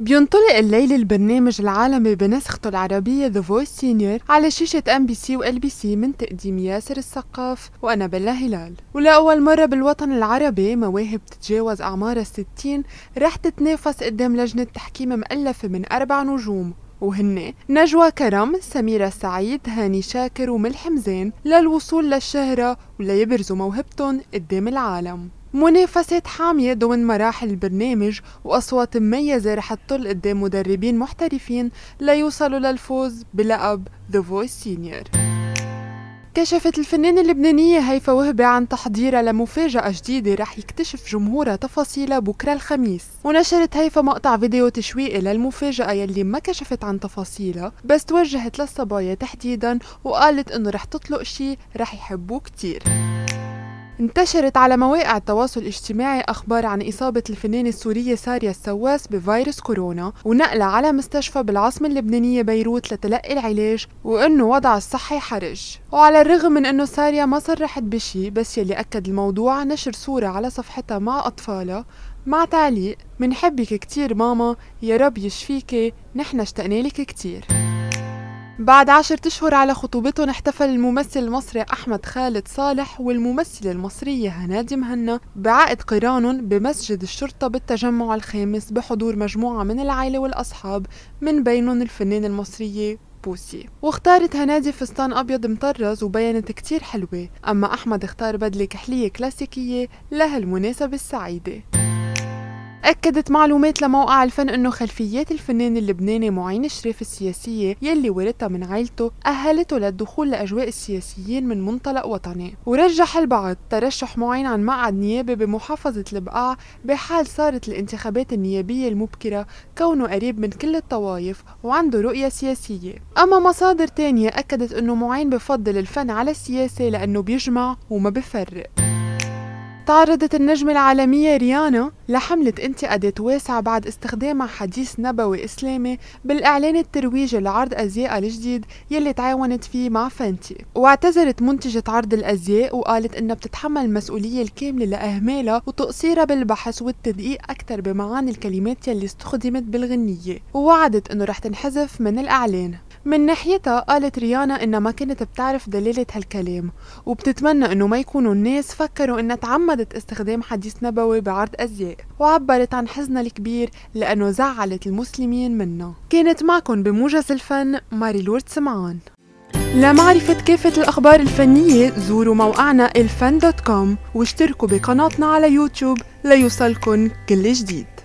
بينطلق الليلة البرنامج العالمي بنسخته العربية The Voice Senior على شاشة ام بي سي وال بي سي من تقديم ياسر الثقاف وانا بلا هلال ولأول مرة بالوطن العربي مواهب تتجاوز أعمار الستين رح تتنافس قدام لجنة تحكيم مؤلفة من أربع نجوم وهن نجوى كرم سميرة سعيد هاني شاكر وملحم زين للوصول للشهرة وليبرزوا موهبتهم قدام العالم منافسات حامية ضمن مراحل البرنامج وأصوات مميزة رح تطل قدام مدربين محترفين ليوصلوا للفوز بلقب The Voice Senior كشفت الفنانة اللبنانية هيفا وهبي عن تحضيرها لمفاجأة جديدة رح يكتشف جمهورها تفاصيلها بكرة الخميس ونشرت هيفا مقطع فيديو تشويقي للمفاجأة يلي ما كشفت عن تفاصيلها بس توجهت للصبايا تحديدا وقالت انه رح تطلق شي رح يحبوه كتير انتشرت على مواقع التواصل الاجتماعي أخبار عن إصابة الفنانة السورية ساريا السواس بفيروس كورونا ونقلها على مستشفى بالعاصمة اللبنانية بيروت لتلقي العلاج وأنه وضعها الصحي حرج وعلى الرغم من أنه ساريا ما صرحت بشي بس يلي أكد الموضوع نشر صورة على صفحتها مع أطفالها مع تعليق منحبك كتير ماما يا رب يشفيكي نحن اشتقنا لك كتير بعد عشرة أشهر على خطوبتهم احتفل الممثل المصري أحمد خالد صالح والممثلة المصرية هنادي مهنا بعقد قران بمسجد الشرطة بالتجمع الخامس بحضور مجموعة من العائلة والأصحاب من بينهم الفنانة المصرية بوسي واختارت هنادي فستان ابيض مطرز وبينت كتير حلوه اما احمد اختار بدله كحليه كلاسيكيه لهالمناسبه السعيده أكدت معلومات لموقع الفن أنه خلفيات الفنان اللبناني معين الشريف السياسية يلي ورثها من عائلته أهلته للدخول لأجواء السياسيين من منطلق وطني ورجح البعض ترشح معين عن مقعد نيابي بمحافظة البقاع بحال صارت الانتخابات النيابية المبكرة كونه قريب من كل الطوائف وعنده رؤية سياسية أما مصادر تانية أكدت أنه معين بفضل الفن على السياسة لأنه بيجمع وما بفرق تعرضت النجمة العالمية ريانا لحملة انتقادات واسعة بعد استخدامها حديث نبوي إسلامي بالإعلان الترويجي لعرض أزياء الجديد يلي تعاونت فيه مع فانتي واعتذرت منتجة عرض الأزياء وقالت إنها بتتحمل المسؤولية الكاملة لإهمالها وتقصيرها بالبحث والتدقيق أكثر بمعاني الكلمات يلي استخدمت بالغنية ووعدت إنه رح تنحذف من الإعلان من ناحيتها قالت ريانا انها ما كانت بتعرف دلالة هالكلام وبتتمنى انه ما يكونوا الناس فكروا انها تعمدت استخدام حديث نبوي بعرض ازياء وعبرت عن حزنها الكبير لانه زعلت المسلمين منه كانت معكم بموجز الفن ماري لورد سمعان لمعرفة كافة الأخبار الفنية زوروا موقعنا الفن دوت كوم واشتركوا بقناتنا على يوتيوب ليوصلكن كل جديد